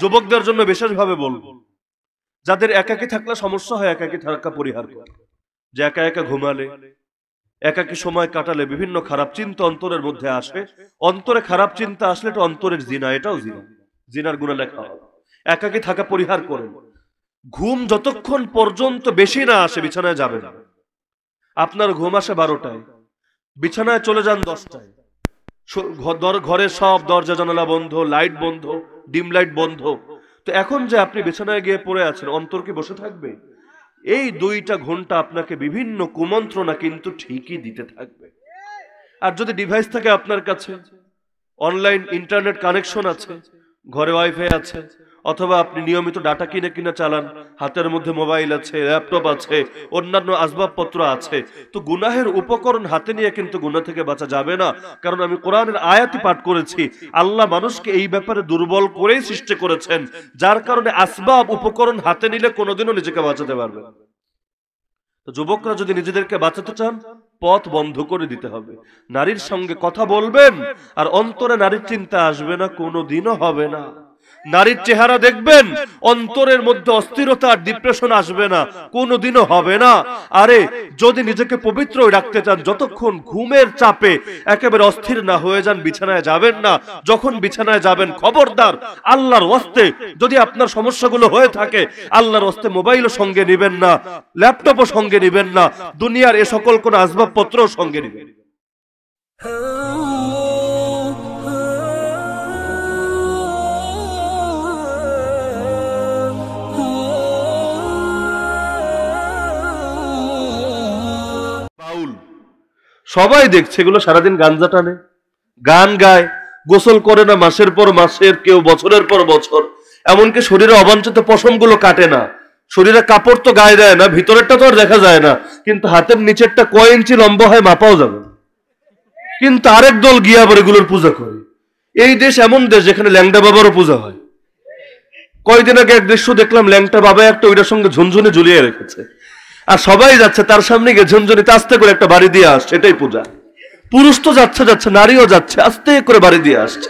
যুবকদের জন্য বিশেষভাবে বলব যাদের একাকি থাকলে সমস্যা হয় একাকি থাকা পরিহার করে যে একা একা ঘুমালে একাকি সময় কাটালে বিভিন্ন খারাপ চিন্তা অন্তরের মধ্যে আসবে অন্তরে খারাপ চিন্তা আসলে এটা অন্তরের জিনা এটাও জিনা জিনার গুণা লেখা একাকি থাকা পরিহার করেন ঘুম যতক্ষণ পর্যন্ত বেশি না আসে বিছানায় যাবে না আপনার ঘুম আসে বারোটায় বিছানায় চলে যান দশটায় ঘরে সব দরজা জানালা বন্ধ লাইট বন্ধ ডিম লাইট বন্ধ তো এখন যে আপনি বিছানায় গিয়ে পড়ে আছেন অন্তর কি বসে থাকবে এই দুইটা ঘন্টা আপনাকে বিভিন্ন কুমন্ত্রণা কিন্তু ঠিকই দিতে থাকবে আর যদি ডিভাইস থাকে আপনার কাছে অনলাইন ইন্টারনেট কানেকশন আছে ঘরে ওয়াইফাই আছে অথবা আপনি নিয়মিত ডাটা কিনে কিনে চালান হাতের মধ্যে মোবাইল আছে ল্যাপটপ আছে অন্যান্য আসবাবপত্র আছে তো গুনাহের উপকরণ হাতে নিয়ে কিন্তু গুনা থেকে বাঁচা যাবে না কারণ আমি কোরআনের আয়াতি পাঠ করেছি আল্লাহ মানুষকে এই ব্যাপারে দুর্বল করেই সৃষ্টি করেছেন যার কারণে আসবাব উপকরণ হাতে নিলে কোনোদিনও নিজেকে বাঁচাতে পারবে তো যুবকরা যদি নিজেদেরকে বাঁচাতে চান পথ বন্ধ করে দিতে হবে নারীর সঙ্গে কথা বলবেন আর অন্তরে নারীর চিন্তা আসবে না কোনো দিনও হবে না নারীর চেহারা দেখবেন অন্তরের মধ্যে অস্থিরতা আর ডিপ্রেশন আসবে না কোনোদিনও হবে না আরে যদি নিজেকে পবিত্র রাখতে চান যতক্ষণ ঘুমের চাপে একেবারে অস্থির না হয়ে যান বিছানায় যাবেন না যখন বিছানায় যাবেন খবরদার আল্লাহর অস্তে যদি আপনার সমস্যাগুলো হয়ে থাকে আল্লাহর অস্তে মোবাইলও সঙ্গে নেবেন না ল্যাপটপও সঙ্গে নেবেন না দুনিয়ার এ সকল কোনো আসবাবপত্রও সঙ্গে নেবেন সবাই দেখছে এগুলো সারাদিন গাঞ্জা টানে গান গায় গোসল করে না মাসের পর মাসের কেউ বছরের পর বছর এমনকি শরীরে অবাঞ্ছিত পশমগুলো কাটে না শরীরে কাপড় তো গায়ে দেয় না ভিতরেরটা তো আর দেখা যায় না কিন্তু হাতের নিচেরটা কয় ইঞ্চি লম্বা হয় মাপাও যাবে কিন্তু আরেক দল গিয়ে আবার এগুলোর পূজা করে এই দেশ এমন দেশ যেখানে ল্যাংটা বাবারও পূজা হয় কয়দিন আগে এক দৃশ্য দেখলাম ল্যাংটা বাবা একটা ওইটার সঙ্গে ঝুনঝুনে ঝুলিয়ে রেখেছে আর সবাই যাচ্ছে তার সামনে গিয়ে ঝুনঝুনিতে আস্তে করে একটা বাড়ি দিয়ে আসছে এটাই পূজা পুরুষ তো যাচ্ছে যাচ্ছে নারীও যাচ্ছে আস্তে করে বাড়ি দিয়ে আসছে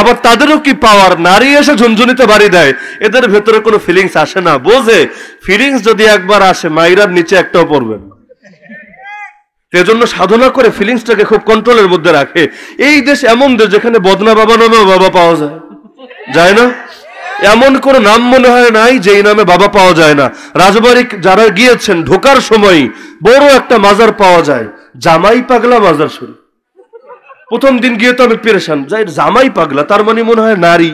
আবার তাদেরও কি পাওয়ার নারী এসে ঝুনঝুনিতে বাড়ি দেয় এদের ভেতরে কোনো ফিলিংস আসে না বোঝে ফিলিংস যদি একবার আসে মাইরার নিচে একটাও পড়বেন এজন্য সাধনা করে ফিলিংসটাকে খুব কন্ট্রোলের মধ্যে রাখে এই দেশ এমন দেশ যেখানে বদনা বাবা নামেও বাবা পাওয়া যায় যায় না এমন কোন নাম মনে হয় নাই এই নামে বাবা পাওয়া যায় না রাজবাড়ি যারা গিয়েছেন ঢোকার সময় বড় একটা মাজার পাওয়া যায় জামাই পাগলা মাজার শুরু প্রথম দিন গিয়ে তো আমি পেরেশান যাই জামাই পাগলা তার মানে মনে হয় নারী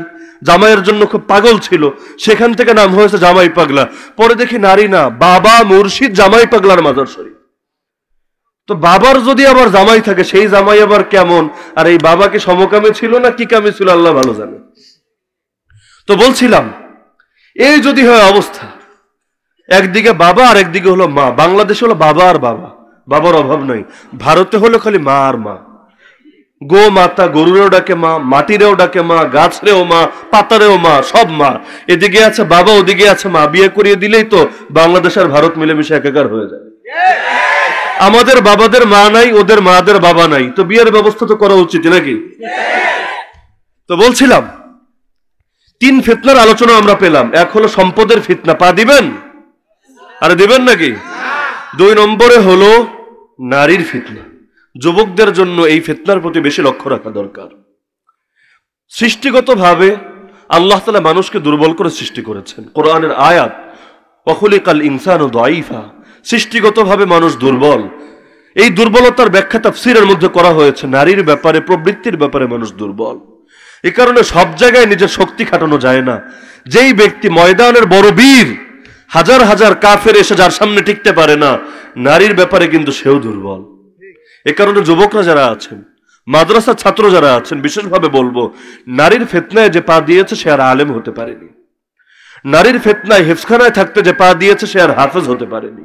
জামাইয়ের জন্য খুব পাগল ছিল সেখান থেকে নাম হয়েছে জামাই পাগলা পরে দেখি নারী না বাবা মুর্শিদ জামাই পাগলার মাজার শরীর তো বাবার যদি আবার জামাই থাকে সেই জামাই আবার কেমন আর এই বাবাকে সমকামে ছিল না কি কামে ছিল আল্লাহ ভালো জানে তো বলছিলাম এই যদি হয় অবস্থা একদিকে বাবা আর একদিকে হলো মা বাংলাদেশে হলো বাবা আর বাবা বাবার অভাব নাই ভারতে হলো খালি মা আর মা গো মাতা গরুরেও ডাকে মা মাটিরেও ডাকে মা গাছরেও মা পাতারেও মা সব মা এদিকে আছে বাবা ওদিকে আছে মা বিয়ে করিয়ে দিলেই তো বাংলাদেশ আর ভারত মিলেমিশে একাকার হয়ে যায় আমাদের বাবাদের মা নাই ওদের মাদের বাবা নাই তো বিয়ের ব্যবস্থা তো করা উচিত নাকি তো বলছিলাম তিন ফিতনার আলোচনা আমরা পেলাম এক হলো সম্পদের ফিতনা পা দিবেন আরে দিবেন নাকি দুই নম্বরে হলো নারীর ফিতনা যুবকদের জন্য এই ফিতনার প্রতি বেশি লক্ষ্য রাখা দরকার সৃষ্টিগতভাবে আল্লাহ তালা মানুষকে দুর্বল করে সৃষ্টি করেছেন কোরআনের আয়াত অখলিকাল ইনসান ও দইফা সৃষ্টিগতভাবে মানুষ দুর্বল এই দুর্বলতার ব্যাখ্যা তাফসিরের মধ্যে করা হয়েছে নারীর ব্যাপারে প্রবৃত্তির ব্যাপারে মানুষ দুর্বল এ কারণে সব জায়গায় নিজের শক্তি খাটানো যায় না যেই ব্যক্তি ময়দানের বড় বীর হাজার হাজার কাফের এসে যার সামনে টিকতে পারে না নারীর ব্যাপারে কিন্তু সেও দুর্বল এ কারণে যুবকরা যারা আছেন মাদ্রাসার ছাত্র যারা আছেন বিশেষভাবে বলবো নারীর ফেতনায় যে পা দিয়েছে সে আর আলেম হতে পারেনি নারীর ফেতনায় হেফখানায় থাকতে যে পা দিয়েছে সে আর হাফেজ হতে পারেনি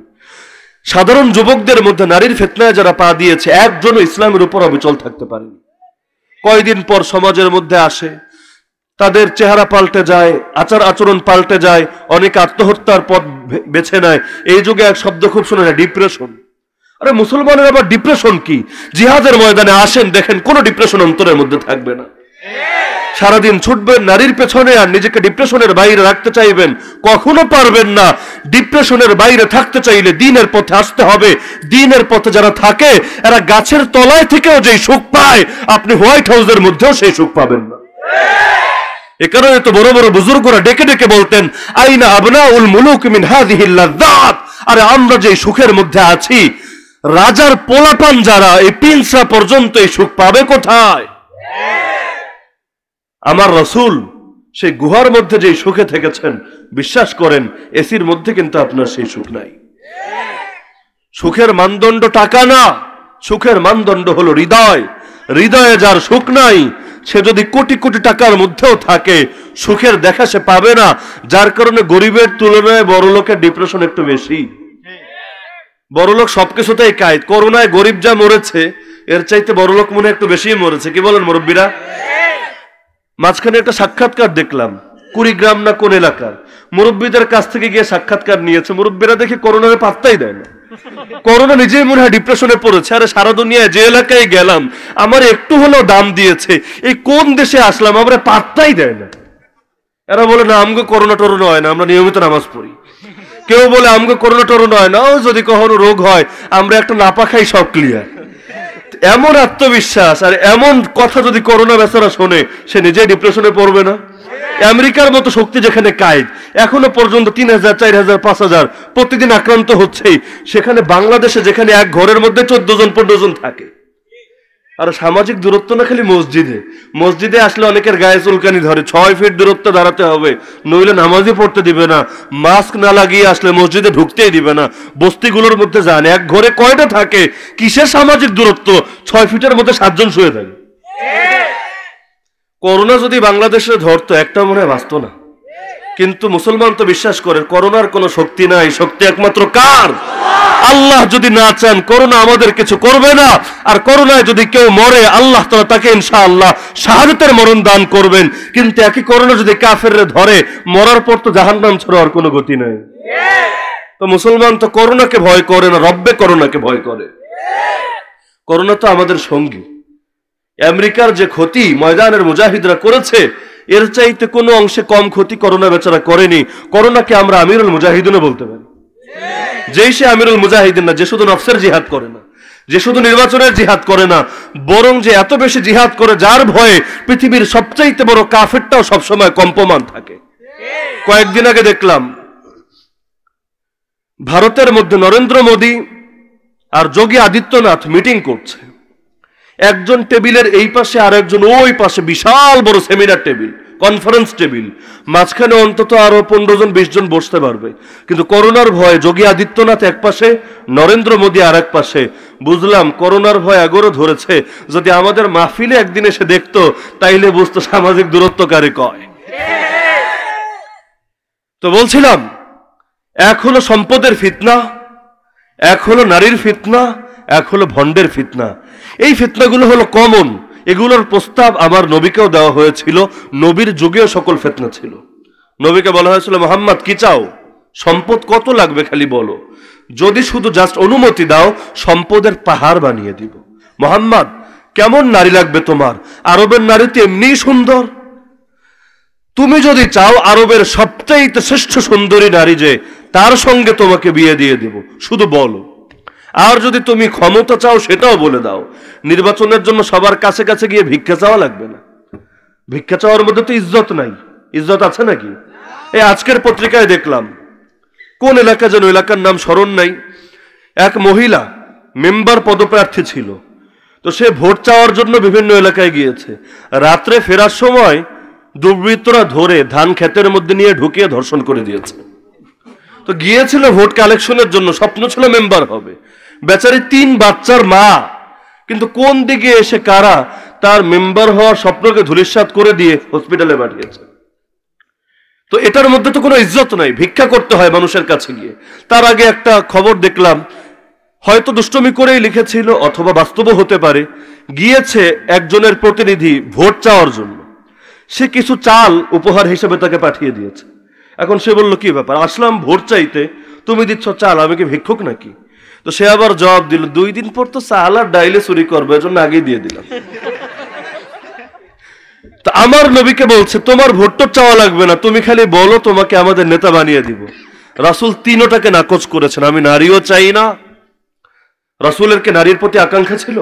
সাধারণ যুবকদের মধ্যে নারীর ফেতনায় যারা পা দিয়েছে একজনও ইসলামের উপর অবিচল থাকতে পারেনি কয়দিন পর সমাজের মধ্যে আসে তাদের চেহারা পাল্টে যায় আচার আচরণ পাল্টে যায় অনেকে আত্মহত্যার পথ বেছে নেয় এই যুগে এক শব্দ খুব শোনা যায় ডিপ্রেশন আরে মুসলমানের আবার ডিপ্রেশন কি জিহাদের ময়দানে আসেন দেখেন কোনো ডিপ্রেশন অন্তরের মধ্যে থাকবে না সারাদিন ছুটবেন নারীর পেছনে আর নিজেকে ডিপ্রেশনের বাইরে রাখতে চাইবেন কখনো পারবেন না ডিপ্রেশনের বাইরে থাকতে চাইলে দিনের পথে আসতে হবে দিনের পথে যারা থাকে এরা গাছের তলায় থেকেও যেই সুখ পায় আপনি হোয়াইট হাউসের মধ্যেও সেই সুখ পাবেন না এ কারণে তো বড় বড় বুজুর্গরা ডেকে ডেকে বলতেন আইনা আবনা উল মুলুক মিন হাদিহিল্লাদ আরে আমরা যে সুখের মধ্যে আছি রাজার পোলাপান যারা এই পিনসরা পর্যন্ত এই সুখ পাবে কোথায় আমার রসুল সেই গুহার মধ্যে যেই সুখে থেকেছেন বিশ্বাস করেন এসির মধ্যে কিন্তু আপনার সেই সুখ নাই সুখের মানদণ্ড টাকা না সুখের মানদণ্ড হলো হৃদয় হৃদয়ে যার সুখ নাই সে যদি কোটি কোটি টাকার মধ্যেও থাকে সুখের দেখা সে পাবে না যার কারণে গরিবের তুলনায় বড় লোকের ডিপ্রেশন একটু বেশি বড় লোক সবকিছুতেই কায় করোনায় গরিব যা মরেছে এর চাইতে বড় লোক মনে একটু বেশি মরেছে কি বলেন মুরব্বীরা মাঝখানে একটা সাক্ষাৎকার দেখলাম কুড়িগ্রাম না কোন এলাকার মুরব্বীদের কাছ থেকে গিয়ে সাক্ষাৎকার নিয়েছে মুরব্বীরা দেখে করোনার পাত্তাই দেয় না করোনা নিজেই মনে হয় ডিপ্রেশনে পড়েছে আরে সারা দুনিয়ায় যে এলাকায় গেলাম আমার একটু হলেও দাম দিয়েছে এই কোন দেশে আসলাম আমরা পাত্তাই দেয় না এরা বলে না আমগো করোনা টরোনা হয় না আমরা নিয়মিত নামাজ পড়ি কেউ বলে আমগো করোনা টরোনা হয় না যদি কখনো রোগ হয় আমরা একটা নাপা খাই সব ক্লিয়ার এমন আত্মবিশ্বাস আর এমন কথা যদি করোনা বেচারা শোনে সে নিজে ডিপ্রেশনে পড়বে না আমেরিকার মতো শক্তি যেখানে কায়েদ এখনো পর্যন্ত তিন হাজার চার হাজার পাঁচ হাজার প্রতিদিন আক্রান্ত হচ্ছেই সেখানে বাংলাদেশে যেখানে এক ঘরের মধ্যে চোদ্দ জন পনেরো জন থাকে আর সামাজিক দূরত্ব না খালি মসজিদে মসজিদে আসলে অনেকের গায়ে চুলকানি ধরে ছয় ফিট দূরত্ব দাঁড়াতে হবে নইলে নামাজই পড়তে দিবে না মাস্ক না লাগিয়ে আসলে মসজিদে ঢুকতেই দিবে না বস্তিগুলোর মধ্যে যান এক ঘরে কয়টা থাকে কিসের সামাজিক দূরত্ব ছয় ফিটের মধ্যে সাতজন শুয়ে থাকে করোনা যদি বাংলাদেশে ধরতো একটা মনে হয় বাঁচত না কিন্তু মুসলমান তো বিশ্বাস করে করোনার কোনো শক্তি নাই শক্তি একমাত্র কার আল্লাহ যদি না চান করোনা আমাদের কিছু করবে না আর করোনায় যদি কেউ মরে আল্লাহ তারা তাকে ইনশা আল্লাহ শাহাদতের মরণ দান করবেন কিন্তু একই করোনা যদি কাফের ধরে মরার পর তো জাহান্নাম ছাড়া আর কোনো গতি নাই তো মুসলমান তো করোনাকে ভয় করে না রব্বে করোনাকে ভয় করে করোনা তো আমাদের সঙ্গী আমেরিকার যে ক্ষতি ময়দানের মুজাহিদরা করেছে এর চাইতে কোনো অংশে কম ক্ষতি করোনা বেচারা করেনি করোনাকে আমরা আমিরুল মুজাহিদিনও বলতে পারি যেই সে আমিরুল মুজাহিদিন না যে শুধু নফসের জিহাদ করে না যে শুধু নির্বাচনের জিহাদ করে না বরং যে এত বেশি জিহাদ করে যার ভয়ে পৃথিবীর সবচাইতে বড় কাফেরটাও সবসময় কম্পমান থাকে কয়েকদিন আগে দেখলাম ভারতের মধ্যে নরেন্দ্র মোদী আর যোগী আদিত্যনাথ মিটিং করছে একজন টেবিলের এই পাশে আর একজন ওই পাশে বিশাল বড় সেমিনার টেবিল কনফারেন্স টেবিল মাঝখানে অন্তত আরো পনেরো জন বিশ জন বসতে পারবে কিন্তু করোনার ভয়ে যোগী আদিত্যনাথ এক পাশে নরেন্দ্র মোদী আর এক পাশে বুঝলাম করোনার ভয় আগরও ধরেছে যদি আমাদের মাহফিলে একদিন এসে দেখতো তাইলে বুঝতো সামাজিক দূরত্বকারী কয় তো বলছিলাম এক হলো সম্পদের ফিতনা এক হলো নারীর ফিতনা এক হলো ভণ্ডের ফিতনা এই ফিতনাগুলো হলো কমন এগুলোর প্রস্তাব আমার নবীকেও দেওয়া হয়েছিল নবীর যুগেও সকল ফেতনা ছিল নবীকে বলা হয়েছিল মোহাম্মদ কি চাও সম্পদ কত লাগবে খালি বলো যদি শুধু জাস্ট অনুমতি দাও সম্পদের পাহাড় বানিয়ে দিব মোহাম্মদ কেমন নারী লাগবে তোমার আরবের নারী তো এমনিই সুন্দর তুমি যদি চাও আরবের সবচেয়ে শ্রেষ্ঠ সুন্দরী নারী যে তার সঙ্গে তোমাকে বিয়ে দিয়ে দেব শুধু বলো আর যদি তুমি ক্ষমতা চাও সেটাও বলে দাও নির্বাচনের জন্য সবার কাছে কাছে গিয়ে ভিক্ষা চাওয়া লাগবে না ভিক্ষা চাওয়ার মধ্যে তো ইজ্জত নাই ইজ্জত আছে নাকি এই আজকের পত্রিকায় দেখলাম কোন এলাকা যেন এলাকার নাম স্মরণ নাই এক মহিলা মেম্বার পদপ্রার্থী ছিল তো সে ভোট চাওয়ার জন্য বিভিন্ন এলাকায় গিয়েছে রাত্রে ফেরার সময় দুর্বৃত্তরা ধরে ধান ক্ষেতের মধ্যে নিয়ে ঢুকিয়ে ধর্ষণ করে দিয়েছে তো গিয়েছিল ভোট কালেকশনের জন্য স্বপ্ন ছিল মেম্বার হবে বেচারি তিন বাচ্চার মা কিন্তু কোন দিকে এসে কারা তার মেম্বার হওয়ার স্বপ্নকে ধুলিস্বাদ করে দিয়ে হসপিটালে পাঠিয়েছে তো এটার মধ্যে তো কোনো ইজ্জত নাই ভিক্ষা করতে হয় মানুষের কাছে গিয়ে তার আগে একটা খবর দেখলাম হয়তো দুষ্টমি করেই লিখেছিল অথবা বাস্তব হতে পারে গিয়েছে একজনের প্রতিনিধি ভোট চাওয়ার জন্য সে কিছু চাল উপহার হিসেবে তাকে পাঠিয়ে দিয়েছে এখন সে বলল কি ব্যাপার আসলাম ভোট চাইতে তুমি দিচ্ছ চাল আমি কি ভিক্ষুক নাকি তো সে আবার জবাব দিল দুই দিন পর তো চাল ডাইলে চুরি করবে এজন্য আগে দিয়ে দিলাম তা আমার নবীকে বলছে তোমার ভোট্টর চাওয়া লাগবে না তুমি খালি বলো তোমাকে আমাদের নেতা বানিয়ে দিব রাসুল তিনোটাকে নাকচ করেছেন আমি নারীও চাই না রাসুলের কে নারীর প্রতি আকাঙ্ক্ষা ছিল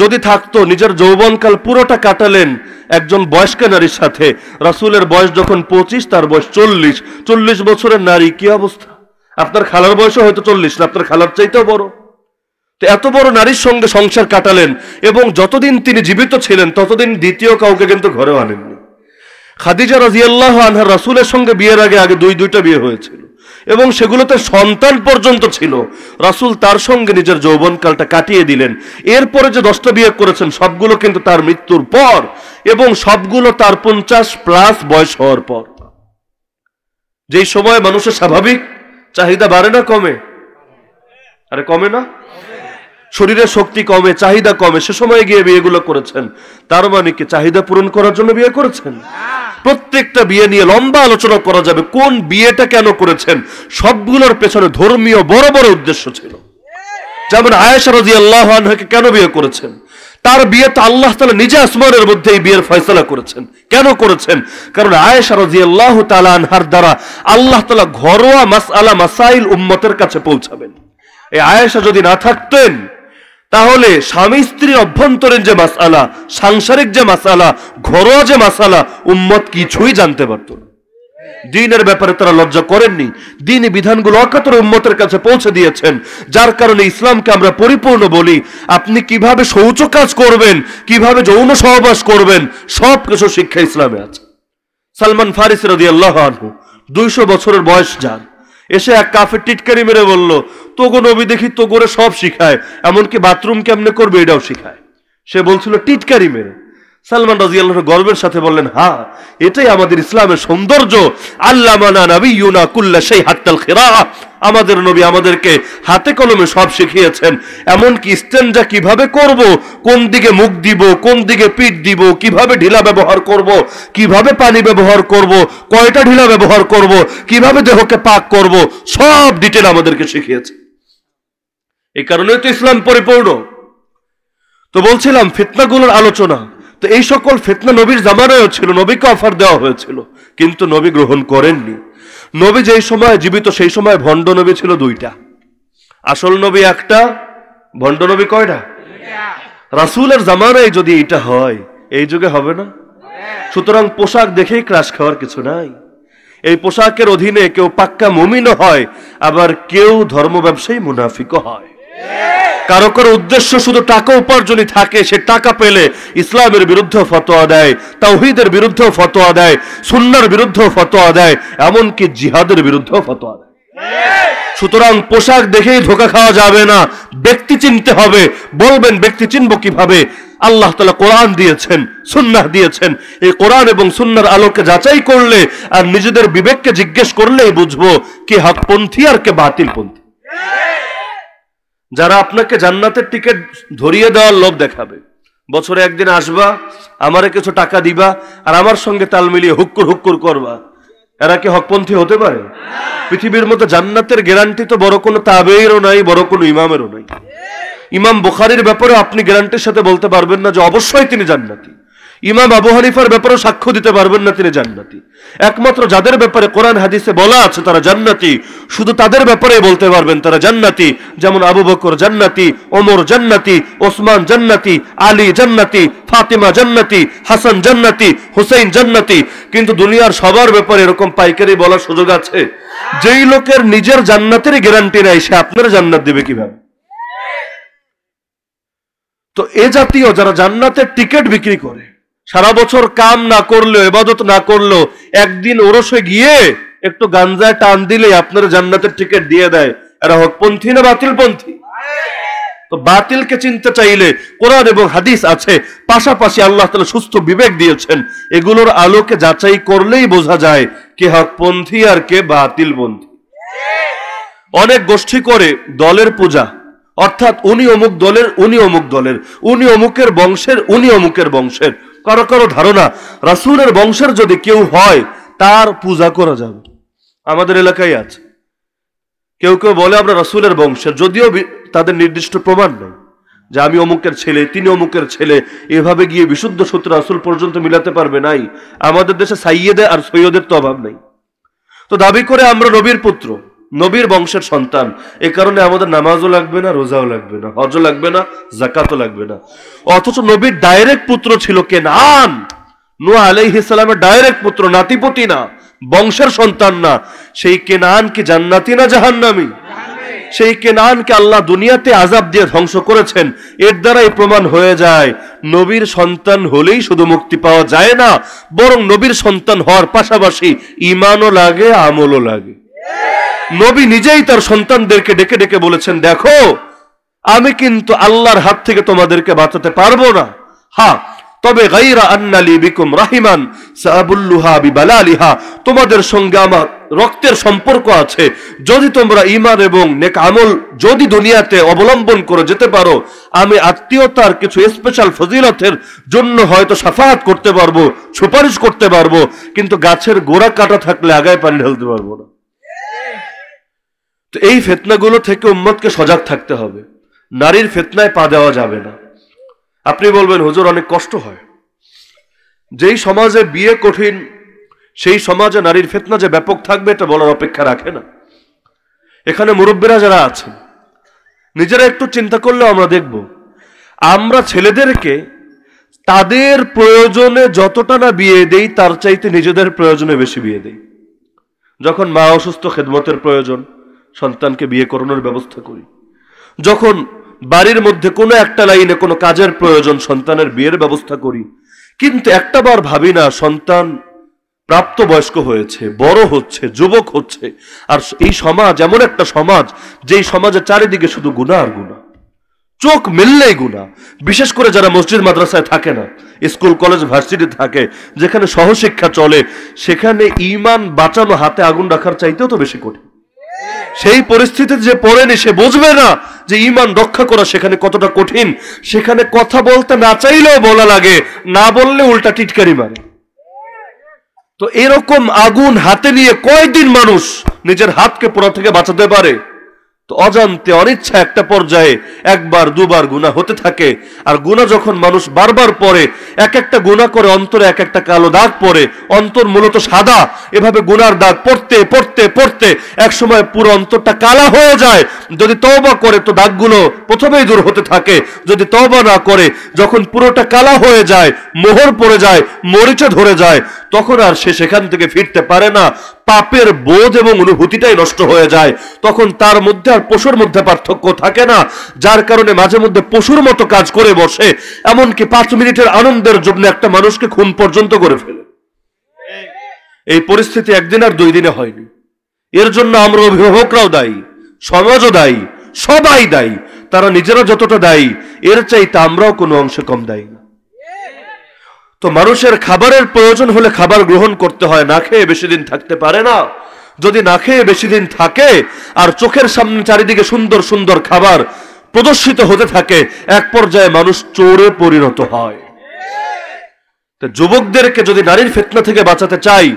যদি থাকতো নিজের যৌবনকাল পুরোটা কাটালেন একজন বয়স্ক নারীর সাথে রাসুলের বয়স যখন পঁচিশ তার বয়স চল্লিশ চল্লিশ বছরের নারী কি অবস্থা আপনার খালার বয়সও হয়তো চল্লিশ না আপনার খালার চাইতেও বড় তো এত বড় নারীর সঙ্গে সংসার কাটালেন এবং যতদিন তিনি জীবিত ছিলেন ততদিন দ্বিতীয় কাউকে কিন্তু ঘরেও আনেননি খাদিজা রাজিয়াল্লাহ আনহার রাসুলের সঙ্গে বিয়ের আগে আগে দুই দুইটা বিয়ে হয়েছিল এবং সেগুলোতে সন্তান পর্যন্ত ছিল রাসুল তার সঙ্গে নিজের যৌবনকালটা কাটিয়ে দিলেন এরপরে যে দশটা বিয়ে করেছেন সবগুলো কিন্তু তার মৃত্যুর পর এবং সবগুলো তার পঞ্চাশ প্লাস বয়স হওয়ার পর যেই সময় মানুষের স্বাভাবিক চাহিদা বাড়ে না কমে আরে কমে না শরীরের শক্তি কমে চাহিদা কমে সে সময় গিয়ে বিয়েগুলো করেছেন তার মানে কি চাহিদা পূরণ করার জন্য বিয়ে করেছেন প্রত্যেকটা বিয়ে নিয়ে লম্বা আলোচনা করা যাবে কোন বিয়েটা কেন করেছেন সবগুলোর পেছনে ধর্মীয় বড় বড় উদ্দেশ্য ছিল যেমন আয়েশা রাজি আল্লাহ কেন বিয়ে করেছেন তার বিয়েটা আল্লাহ তালা নিজে আসমানের মধ্যে এই বিয়ের ফয়সলা করেছেন কেন করেছেন কারণ আয়েশা রাজি আল্লাহ তালা আনহার দ্বারা আল্লাহ তালা ঘরোয়া মাস আলা মাসাইল উম্মতের কাছে পৌঁছাবেন এই আয়েশা যদি না থাকতেন তাহলে স্বামী স্ত্রীর অভ্যন্তরীণ যে মাসালা সাংসারিক যে মাসালা ঘরোয়া যে মাসালা উম্মত কিছুই জানতে পারত না দিনের ব্যাপারে তারা লজ্জা করেননি দিন বিধানগুলো অকাতর উন্মতের কাছে পৌঁছে দিয়েছেন যার কারণে ইসলামকে আমরা পরিপূর্ণ বলি আপনি কিভাবে শৌচ কাজ করবেন কিভাবে যৌন সহবাস করবেন সব কিছু শিক্ষা ইসলামে আছে সালমান ফারিস রদি আল্লাহ দুইশো বছরের বয়স যান এসে এক কাফে টিটকারি মেরে বলল তোগো নবী দেখি তো করে সব শিখায় এমনকি বাথরুম কেমনে করবে এটাও শিখায় সে বলছিল টিটকারি মেরে সালমান আল্লাহ গর্বের সাথে বললেন হা এটাই আমাদের ইসলামের সৌন্দর্য আল্লাহ মানা কুল্লা সেই হাত্তাল খেরা আমাদের নবী আমাদেরকে হাতে কলমে সব শিখিয়েছেন এমনকি স্ট্যান্ডটা কিভাবে করব কোন দিকে মুখ দিব কোন দিকে পিঠ দিব কিভাবে ঢিলা ব্যবহার করব কিভাবে পানি ব্যবহার করব কয়টা ঢিলা ব্যবহার করব কিভাবে দেহকে পাক করব সব ডিটেল আমাদেরকে শিখিয়েছে এই কারণে তো ইসলাম পরিপূর্ণ তো বলছিলাম ফিতনাগুলোর আলোচনা তো এই সকল ফেতনা নবীর জামানায়ও ছিল নবীকে অফার দেওয়া হয়েছিল কিন্তু নবী গ্রহণ করেননি নবী যেই সময় জীবিত সেই সময় ভণ্ড নবী ছিল দুইটা আসল নবী একটা ভণ্ড নবী কয়টা রাসুলের জামানায় যদি এটা হয় এই যুগে হবে না সুতরাং পোশাক দেখেই ক্রাশ খাওয়ার কিছু নাই এই পোশাকের অধীনে কেউ পাক্কা মুমিনও হয় আবার কেউ ধর্ম ব্যবসায়ী মুনাফিকও হয় কারো কারো উদ্দেশ্য শুধু টাকা উপার্জনই থাকে সে টাকা পেলে ইসলামের বিরুদ্ধে ফতোয়া দেয় তাওহিদের বিরুদ্ধে ফতোয়া দেয় সুন্নার বিরুদ্ধে ফতোয়া দেয় এমনকি জিহাদের বিরুদ্ধে ফতোয়া দেয় সুতরাং পোশাক দেখেই ধোকা খাওয়া যাবে না ব্যক্তি চিনতে হবে বলবেন ব্যক্তি চিনব কিভাবে আল্লাহ তালা কোরআন দিয়েছেন সুন্নাহ দিয়েছেন এই কোরআন এবং সুন্নার আলোকে যাচাই করলে আর নিজেদের বিবেককে জিজ্ঞেস করলেই বুঝবো কে হকপন্থী আর কে বাতিলপন্থী যারা আপনাকে জান্নাতের টিকিট ধরিয়ে দেওয়ার লোভ দেখাবে বছরে একদিন আসবা আমারে কিছু টাকা দিবা আর আমার সঙ্গে তাল মিলিয়ে হুক্কুর হুক্কুর করবা এরা কি হকপন্থী হতে পারে পৃথিবীর মতো জান্নাতের গ্যারান্টি তো বড় কোনো তাবেইরও নাই বড় কোনো ইমামেরও নাই ইমাম বুখারির ব্যাপারে আপনি গ্যারান্টির সাথে বলতে পারবেন না যে অবশ্যই তিনি জান্নাতি ইমাম আবু হানিফার ব্যাপারে সাক্ষ্য দিতে পারবেন না তিনি জান্নাতি একমাত্র যাদের ব্যাপারে কোরআন হাদিসে বলা আছে তারা জান্নাতি শুধু তাদের ব্যাপারে বলতে পারবেন তারা জান্নাতি যেমন আবু বকর জান্নাতি ওমর জান্নাতি ওসমান জান্নাতি আলী জান্নাতি ফাতিমা জান্নাতি হাসান জান্নাতি হুসেইন জান্নাতি কিন্তু দুনিয়ার সবার ব্যাপারে এরকম পাইকারি বলার সুযোগ আছে যেই লোকের নিজের জান্নাতের গ্যারান্টি নাই সে আপনার জান্নাত দেবে কিভাবে তো এ জাতীয় যারা জান্নাতের টিকিট বিক্রি করে সারা বছর কাম না করলেও এবাদত না করলেও একদিন ওরসে গিয়ে একটু গাঞ্জায় টান দিলে আপনার জান্নাতের টিকিট দিয়ে দেয় এরা হকপন্থী না বাতিল পন্থী তো বাতিলকে চিনতে চাইলে কোরআন এবং হাদিস আছে পাশাপাশি আল্লাহ তালা সুস্থ বিবেক দিয়েছেন এগুলোর আলোকে যাচাই করলেই বোঝা যায় কে হকপন্থী আর কে বাতিল পন্থী অনেক গোষ্ঠী করে দলের পূজা অর্থাৎ উনি অমুক দলের উনি অমুক দলের উনি অমুকের বংশের উনি অমুকের বংশের কারো কারো ধারণা রাসুলের বংশের যদি কেউ হয় তার পূজা করা যাবে আমাদের এলাকায় আছে কেউ কেউ বলে আমরা রাসুলের বংশের যদিও তাদের নির্দিষ্ট প্রমাণ নেই যে আমি অমুকের ছেলে তিনি অমুকের ছেলে এভাবে গিয়ে বিশুদ্ধ সূত্র রাসুল পর্যন্ত মিলাতে পারবে নাই আমাদের দেশে সাইয়েদে আর সৈয়দের তো অভাব নেই তো দাবি করে আমরা নবীর পুত্র নবীর বংশের সন্তান এ কারণে আমাদের নামাজও লাগবে না রোজাও লাগবে না হজও লাগবে না জাকাতও লাগবে না অথচ নবীর ডাইরেক্ট পুত্র ছিল কে নাম নোয়া ইসলামের ডাইরেক্ট পুত্র নাতিপতি না বংশের সন্তান না সেই কেনান কি জান্নাতি না জাহান্নামি সেই কেনানকে আল্লাহ দুনিয়াতে আজাব দিয়ে ধ্বংস করেছেন এর দ্বারাই প্রমাণ হয়ে যায় নবীর সন্তান হলেই শুধু মুক্তি পাওয়া যায় না বরং নবীর সন্তান হওয়ার পাশাপাশি ইমানও লাগে আমলও লাগে নবী নিজেই তার সন্তানদেরকে ডেকে ডেকে বলেছেন দেখো আমি কিন্তু আল্লাহর হাত থেকে তোমাদেরকে বাঁচাতে পারবো না হা তবে গাইরা আন্নালি বিকুম রাহিমান তোমাদের সঙ্গে আমার রক্তের সম্পর্ক আছে যদি তোমরা ইমান এবং নেক আমল যদি দুনিয়াতে অবলম্বন করে যেতে পারো আমি আত্মীয়তার কিছু স্পেশাল ফজিলতের জন্য হয়তো সাফাহাত করতে পারবো সুপারিশ করতে পারবো কিন্তু গাছের গোড়া কাটা থাকলে আগায় পানি ঢালতে পারবো না তো এই ফেতনাগুলো থেকে উম্মতকে সজাগ থাকতে হবে নারীর ফেতনায় পা দেওয়া যাবে না আপনি বলবেন হুজুর অনেক কষ্ট হয় যেই সমাজে বিয়ে কঠিন সেই সমাজে নারীর ফেতনা যে ব্যাপক থাকবে এটা বলার অপেক্ষা রাখে না এখানে মুরব্বীরা যারা আছেন নিজেরা একটু চিন্তা করলে আমরা দেখব আমরা ছেলেদেরকে তাদের প্রয়োজনে যতটা না বিয়ে দেই তার চাইতে নিজেদের প্রয়োজনে বেশি বিয়ে দেই যখন মা অসুস্থ খেদমতের প্রয়োজন সন্তানকে বিয়ে করানোর ব্যবস্থা করি যখন বাড়ির মধ্যে কোনো একটা লাইনে কোনো কাজের প্রয়োজন সন্তানের বিয়ের ব্যবস্থা করি কিন্তু একটা বার ভাবি না সন্তান প্রাপ্তবয়স্ক হয়েছে বড় হচ্ছে যুবক হচ্ছে আর এই সমাজ এমন একটা সমাজ যেই সমাজের চারিদিকে শুধু গুণা আর গুণা চোখ মিললেই গুণা বিশেষ করে যারা মসজিদ মাদ্রাসায় থাকে না স্কুল কলেজ ভার্সিটি থাকে যেখানে সহশিক্ষা চলে সেখানে ইমান বাঁচানো হাতে আগুন রাখার চাইতেও তো বেশি কঠিন সেই পরিস্থিতিতে যে পড়েনি সে বুঝবে না যে ইমান রক্ষা করা সেখানে কতটা কঠিন সেখানে কথা বলতে না চাইলেও বলা লাগে না বললে উল্টা টিটকারি মারে তো এরকম আগুন হাতে নিয়ে কয়দিন মানুষ নিজের হাতকে পোড়া থেকে বাঁচাতে পারে তো অজান্তে অনিচ্ছা একটা পর্যায়ে একবার দুবার গুণা হতে থাকে আর গুণা যখন মানুষ বারবার পরে এক একটা গুণা করে অন্তরে এক একটা কালো দাগ পরে অন্তর মূলত সাদা এভাবে গুনার দাগ পড়তে পড়তে পড়তে সময় পুরো অন্তরটা কালা হয়ে যায় যদি তওবা করে তো দাগগুলো প্রথমেই দূর হতে থাকে যদি তওবা না করে যখন পুরোটা কালা হয়ে যায় মোহর পড়ে যায় মরিচা ধরে যায় তখন আর সে সেখান থেকে ফিরতে পারে না পাপের বোধ এবং অনুভূতিটাই নষ্ট হয়ে যায় তখন তার মধ্যে আর পশুর মধ্যে পার্থক্য থাকে না যার কারণে মাঝে মধ্যে পশুর মতো কাজ করে বসে এমনকি পাঁচ মিনিটের আনন্দের জন্য একটা মানুষকে খুন পর্যন্ত করে ফেলে এই পরিস্থিতি একদিন আর দুই দিনে হয়নি এর জন্য আমরা অভিভাবকরাও দায়ী সমাজও দায়ী সবাই দায়ী তারা নিজেরা যতটা দায়ী এর চাইতে আমরাও কোনো অংশে কম দায়ী না তো মানুষের খাবারের প্রয়োজন হলে খাবার গ্রহণ করতে হয় না খেয়ে বেশি দিন থাকতে পারে না যদি না খেয়ে বেশি দিন থাকে আর চোখের সামনে চারিদিকে সুন্দর সুন্দর খাবার প্রদর্শিত হতে থাকে এক পর্যায়ে মানুষ চোরে পরিণত হয় যুবকদেরকে যদি নারীর ফেতনা থেকে বাঁচাতে চাই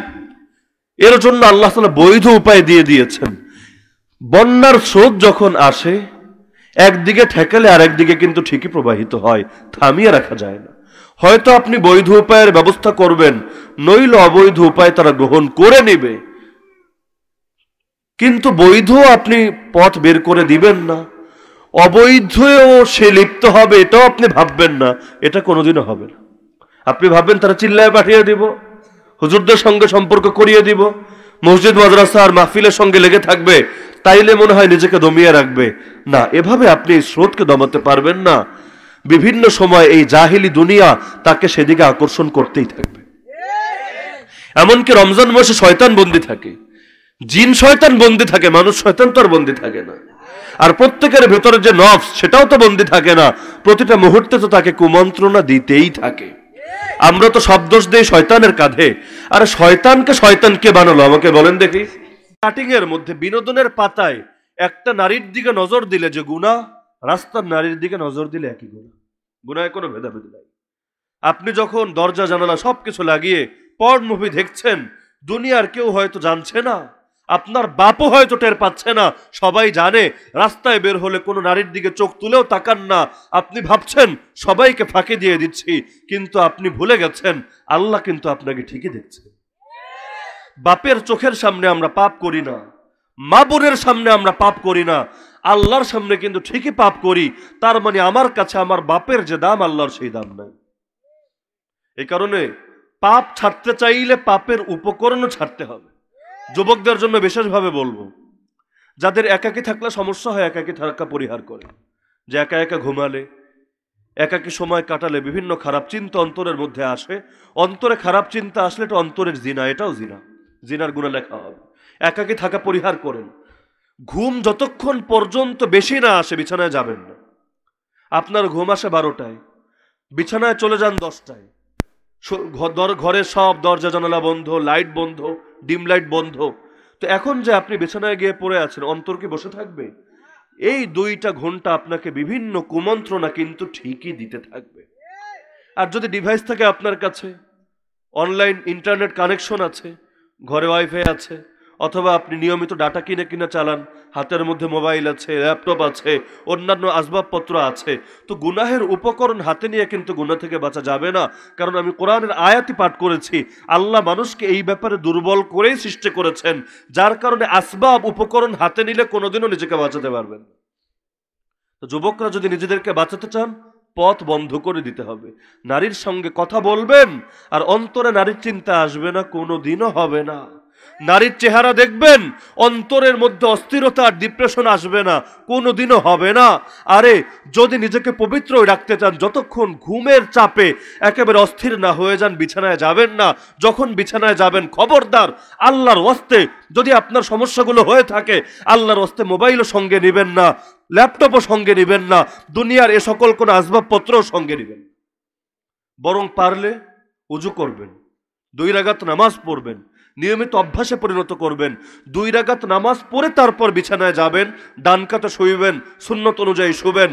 এর জন্য আল্লাহ তালা বৈধ উপায় দিয়ে দিয়েছেন বন্যার স্রোত যখন আসে একদিকে ঠেকালে আর একদিকে কিন্তু ঠিকই প্রবাহিত হয় থামিয়ে রাখা যায় না হয়তো আপনি বৈধ উপায়ের ব্যবস্থা করবেন নইলে অবৈধ উপায় তারা গ্রহণ করে নেবে কিন্তু বৈধ আপনি পথ বের করে দিবেন না অবৈধও সে লিপ্ত হবে এটাও আপনি ভাববেন না এটা কোনোদিনও হবে না আপনি ভাববেন তারা চিল্লায় পাঠিয়ে দিব হুজুরদের সঙ্গে সম্পর্ক করিয়ে দিব মসজিদ মাদ্রাসা আর মাহফিলের সঙ্গে লেগে থাকবে তাইলে মনে হয় নিজেকে দমিয়ে রাখবে না এভাবে আপনি স্রোতকে দমাতে পারবেন না বিভিন্ন সময় এই জাহিলি দুনিয়া তাকে সেদিকে আকর্ষণ করতেই থাকবে এমনকি রমজান মাসে শয়তান বন্দি থাকে জিন শয়তান বন্দি থাকে মানুষ শয়তান তো আর বন্দি থাকে না আর প্রত্যেকের ভেতরে যে নফ সেটাও তো বন্দি থাকে না প্রতিটা মুহূর্তে তো তাকে কুমন্ত্রণা দিতেই থাকে আমরা তো সব দোষ দেই শয়তানের কাঁধে আর শয়তানকে শয়তান কে বানালো আমাকে বলেন দেখি স্টার্টিং এর মধ্যে বিনোদনের পাতায় একটা নারীর দিকে নজর দিলে যে গুণা রাস্তার নারীর দিকে নজর দিলে একই গুণা গুণায় কোনো ভেদাভেদ নাই আপনি যখন দরজা জানালা সব কিছু লাগিয়ে পর মুভি দেখছেন দুনিয়ার কেউ হয়তো জানছে না আপনার বাপও হয়তো টের পাচ্ছে না সবাই জানে রাস্তায় বের হলে কোনো নারীর দিকে চোখ তুলেও তাকান না আপনি ভাবছেন সবাইকে ফাঁকি দিয়ে দিচ্ছি কিন্তু আপনি ভুলে গেছেন আল্লাহ কিন্তু আপনাকে ঠিকই দেখছে বাপের চোখের সামনে আমরা পাপ করি না মা বোনের সামনে আমরা পাপ করি না আল্লাহর সামনে কিন্তু ঠিকই পাপ করি তার মানে আমার কাছে আমার বাপের যে দাম আল্লাহর সেই দাম নাই এই কারণে পাপ ছাড়তে চাইলে পাপের উপকরণও ছাড়তে হবে যুবকদের জন্য বিশেষভাবে বলবো যাদের একাকি থাকলে সমস্যা হয় একাকি থাকা পরিহার করে যে একা একা ঘুমালে একাকি সময় কাটালে বিভিন্ন খারাপ চিন্তা অন্তরের মধ্যে আসে অন্তরে খারাপ চিন্তা আসলে এটা অন্তরের জিনা এটাও জিনা জিনার গুণা লেখা হবে একাকি থাকা পরিহার করেন ঘুম যতক্ষণ পর্যন্ত বেশি না আসে বিছানায় যাবেন না আপনার ঘুম আসে বারোটায় বিছানায় চলে যান দশটায় ঘরে সব দরজা জানালা বন্ধ লাইট বন্ধ ডিম লাইট বন্ধ তো এখন যে আপনি বিছানায় গিয়ে পড়ে আছেন অন্তর কি বসে থাকবে এই দুইটা ঘন্টা আপনাকে বিভিন্ন কুমন্ত্রণা কিন্তু ঠিকই দিতে থাকবে আর যদি ডিভাইস থাকে আপনার কাছে অনলাইন ইন্টারনেট কানেকশন আছে ঘরে ওয়াইফাই আছে অথবা আপনি নিয়মিত ডাটা কিনে কিনে চালান হাতের মধ্যে মোবাইল আছে ল্যাপটপ আছে অন্যান্য আসবাবপত্র আছে তো গুনাহের উপকরণ হাতে নিয়ে কিন্তু গুনা থেকে বাঁচা যাবে না কারণ আমি কোরআনের আয়াতি পাঠ করেছি আল্লাহ মানুষকে এই ব্যাপারে দুর্বল করেই সৃষ্টি করেছেন যার কারণে আসবাব উপকরণ হাতে নিলে কোনোদিনও নিজেকে বাঁচাতে পারবেন তো যুবকরা যদি নিজেদেরকে বাঁচাতে চান পথ বন্ধ করে দিতে হবে নারীর সঙ্গে কথা বলবেন আর অন্তরে নারীর চিন্তা আসবে না কোনো দিনও হবে না নারীর চেহারা দেখবেন অন্তরের মধ্যে অস্থিরতা আর ডিপ্রেশন আসবে না কোনো দিনও হবে না আরে যদি নিজেকে পবিত্র রাখতে চান যতক্ষণ ঘুমের চাপে একেবারে অস্থির না হয়ে যান বিছানায় যাবেন না যখন বিছানায় যাবেন খবরদার আল্লাহর অস্তে যদি আপনার সমস্যাগুলো হয়ে থাকে আল্লাহর অস্তে মোবাইলও সঙ্গে নেবেন না ল্যাপটপও সঙ্গে নেবেন না দুনিয়ার এ সকল কোনো আসবাবপত্রও সঙ্গে নেবেন বরং পারলে উজু করবেন দুই রাগাত নামাজ পড়বেন নিয়মিত অভ্যাসে পরিণত করবেন দুই রাগাত নামাজ পড়ে তারপর বিছানায় যাবেন ডান কাতে শুইবেন সুন্নত অনুযায়ী শুবেন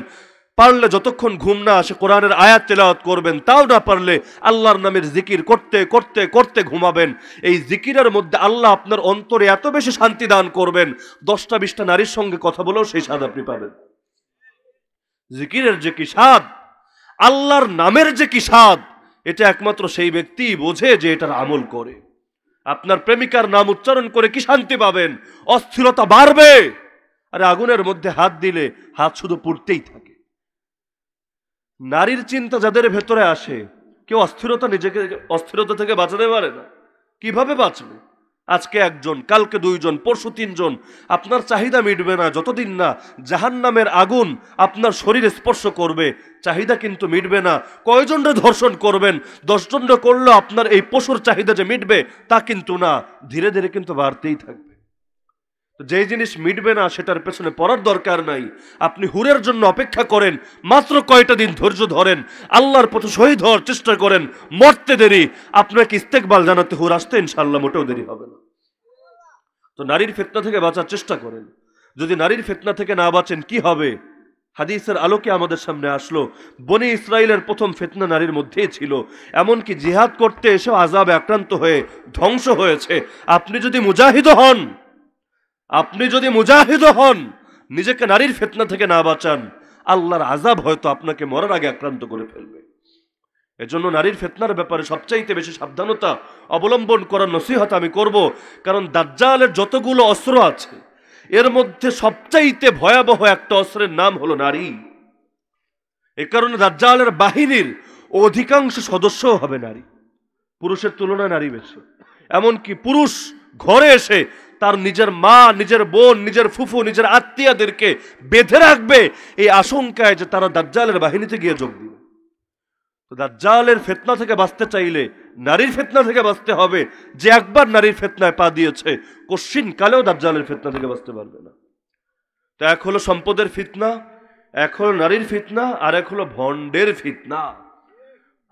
পারলে যতক্ষণ ঘুম না আসে কোরআনের আয়াত তেলাওয়াত করবেন তাও না পারলে আল্লাহর নামের জিকির করতে করতে করতে ঘুমাবেন এই জিকিরের মধ্যে আল্লাহ আপনার অন্তরে এত বেশি শান্তি দান করবেন দশটা বিশটা নারীর সঙ্গে কথা বলেও সেই স্বাদ আপনি পাবেন জিকিরের যে কি স্বাদ আল্লাহর নামের যে কি স্বাদ এটা একমাত্র সেই ব্যক্তিই বোঝে যে এটার আমল করে আপনার প্রেমিকার নাম উচ্চারণ করে কি শান্তি পাবেন অস্থিরতা বাড়বে আর আগুনের মধ্যে হাত দিলে হাত শুধু পুড়তেই থাকে নারীর চিন্তা যাদের ভেতরে আসে কেউ অস্থিরতা নিজেকে অস্থিরতা থেকে বাঁচাতে পারে না কিভাবে বাঁচবে আজকে একজন কালকে দুইজন পরশু তিনজন আপনার চাহিদা মিটবে না যতদিন না জাহান্নামের আগুন আপনার শরীর স্পর্শ করবে চাহিদা কিন্তু মিটবে না কয়জনরে ধর্ষণ করবেন দশজনরে করলে আপনার এই পশুর চাহিদা যে মিটবে তা কিন্তু না ধীরে ধীরে কিন্তু বাড়তেই থাকবে যেই জিনিস মিটবে না সেটার পেছনে পড়ার দরকার নাই আপনি হুরের জন্য অপেক্ষা করেন মাত্র কয়টা দিন ধৈর্য ধরেন আল্লাহর পথে শহীদ হওয়ার চেষ্টা করেন মরতে দেরি আপনাকে ইস্তেকবাল জানাতে হুর আসতে ইনশাল্লাহ মোটেও দেরি হবে না তো নারীর ফেতনা থেকে বাঁচার চেষ্টা করেন যদি নারীর ফেতনা থেকে না বাঁচেন কি হবে হাদিসের আলোকে আমাদের সামনে আসলো বনি ইসরায়েলের প্রথম ফেতনা নারীর মধ্যেই ছিল এমনকি জিহাদ করতে এসে আজাবে আক্রান্ত হয়ে ধ্বংস হয়েছে আপনি যদি মুজাহিদ হন আপনি যদি মুজাহিদ হন নিজেকে নারীর ফেতনা থেকে না বাঁচান আল্লাহর আজাব হয়তো আপনাকে মরার আগে আক্রান্ত করে ফেলবে এজন্য নারীর ফেতনার ব্যাপারে সবচাইতে বেশি সাবধানতা অবলম্বন করার নসিহত আমি করব কারণ দাজ্জালের যতগুলো অস্ত্র আছে এর মধ্যে সবচাইতে ভয়াবহ একটা অস্ত্রের নাম হলো নারী এ কারণে দাজ্জালের বাহিনীর অধিকাংশ সদস্য হবে নারী পুরুষের তুলনায় নারী বেশি এমনকি পুরুষ ঘরে এসে তার নিজের মা নিজের বোন নিজের ফুফু নিজের আত্মীয়দেরকে বেঁধে রাখবে এই আশঙ্কায় যে তারা দাজ্জালের বাহিনীতে গিয়ে যোগ দিবে তো দাজ্জালের ফেতনা থেকে বাঁচতে চাইলে নারীর ফেতনা থেকে বাঁচতে হবে যে একবার নারীর ফেতনায় পা দিয়েছে কশ্চিন কালেও দাজ্জালের ফেতনা থেকে বাঁচতে পারবে না তো এক হলো সম্পদের ফিতনা এক হলো নারীর ফিতনা আর এক হলো ভণ্ডের ফিতনা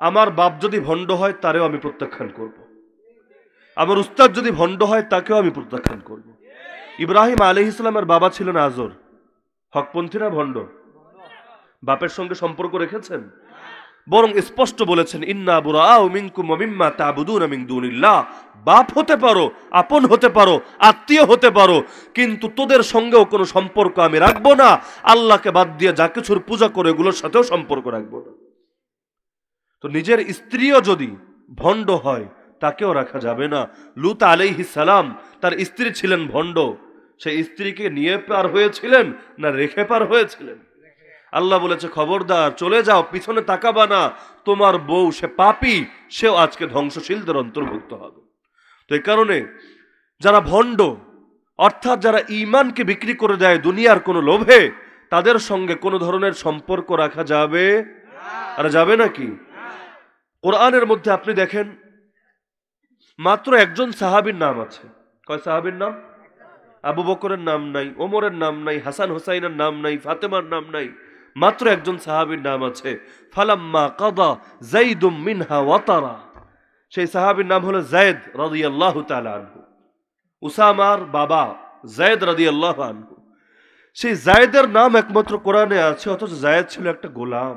আমার বাপ যদি ভণ্ড হয় তারেও আমি প্রত্যাখ্যান করব আমার উস্তাদ যদি ভণ্ড হয় তাকেও আমি প্রত্যাখ্যান করব ইব্রাহিম আলি ইসলামের বাবা ছিলেন আজর হকপন্থীরা ভণ্ড বাপের সঙ্গে সম্পর্ক রেখেছেন বরং স্পষ্ট বলেছেন ইন্না বুরাউমিংকুমিম্মা তাবুদুন দুনিল্লাহ বাপ হতে পারো আপন হতে পারো আত্মীয় হতে পারো কিন্তু তোদের সঙ্গেও কোনো সম্পর্ক আমি রাখবো না আল্লাহকে বাদ দিয়ে যা কিছুর পূজা করে এগুলোর সাথেও সম্পর্ক রাখবো না তো নিজের স্ত্রীও যদি ভণ্ড হয় তাকেও রাখা যাবে না লুত আলাইহি সালাম তার স্ত্রী ছিলেন ভণ্ড সেই স্ত্রীকে নিয়ে পার হয়েছিলেন না রেখে পার হয়েছিলেন আল্লাহ বলেছে খবরদার চলে যাও পিছনে তাকাবা না তোমার বউ সে পাপি সেও আজকে ধ্বংসশীলদের অন্তর্ভুক্ত হবে তো এই কারণে যারা ভণ্ড অর্থাৎ যারা ইমানকে বিক্রি করে দেয় দুনিয়ার কোনো লোভে তাদের সঙ্গে কোনো ধরনের সম্পর্ক রাখা যাবে আর যাবে নাকি কোরআনের মধ্যে আপনি দেখেন মাত্র একজন সাহাবির নাম আছে কয় সাহাবির নাম আবু বকরের নাম নাই ওমরের নাম নাই হাসান হুসাইনের নাম নাই ফাতেমার নাম নাই মাত্র একজন সাহাবির নাম আছে ফালাম্মা কাদা জাইদুম মিনহা ওয়াতারা সেই সাহাবির নাম হলো জায়দ রাজি আল্লাহ আনহু উসামার বাবা জায়দ রাজি আল্লাহ আনহু সেই জায়দের নাম একমাত্র কোরআনে আছে অথচ জায়দ ছিল একটা গোলাম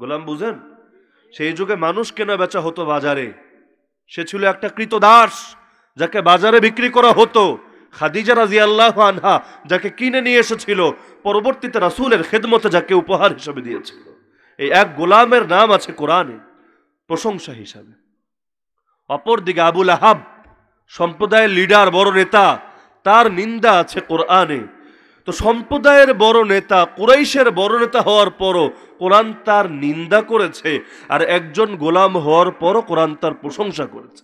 গোলাম বুঝেন সেই যুগে মানুষ কেনা বেচা হতো বাজারে সে ছিল একটা দাস যাকে বাজারে বিক্রি করা হতো খাদিজা রাজি আল্লাহ আনহা যাকে কিনে নিয়ে এসেছিল পরবর্তীতে রাসুলের খেদমতে যাকে উপহার হিসেবে দিয়েছিল এই এক গোলামের নাম আছে কোরআনে প্রশংসা হিসাবে অপরদিকে আবুল আহাব সম্প্রদায়ের লিডার বড় নেতা তার নিন্দা আছে কোরআনে তো সম্প্রদায়ের বড় নেতা কুরাইশের বড় নেতা হওয়ার পরও কোরআন তার নিন্দা করেছে আর একজন গোলাম হওয়ার পরও কোরআন তার প্রশংসা করেছে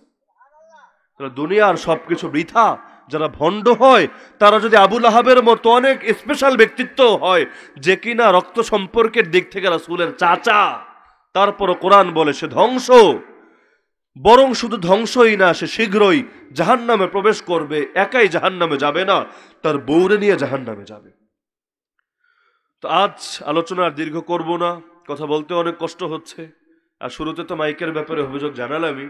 দুনিয়ার সবকিছু বৃথা যারা ভণ্ড হয় তারা যদি আবুল আহাবের মতো অনেক স্পেশাল ব্যক্তিত্ব হয় যে কিনা রক্ত সম্পর্কের দিক থেকে রাসুলের চাচা তারপর কোরআন বলে সে ধ্বংস বরং শুধু ধ্বংসই না সে শীঘ্রই জাহান নামে প্রবেশ করবে একাই জাহান নামে যাবে না তার বৌরে নিয়ে জাহান নামে যাবে তো আজ আলোচনা আর দীর্ঘ করব না কথা বলতে অনেক কষ্ট হচ্ছে আর শুরুতে তো মাইকের ব্যাপারে অভিযোগ জানালামই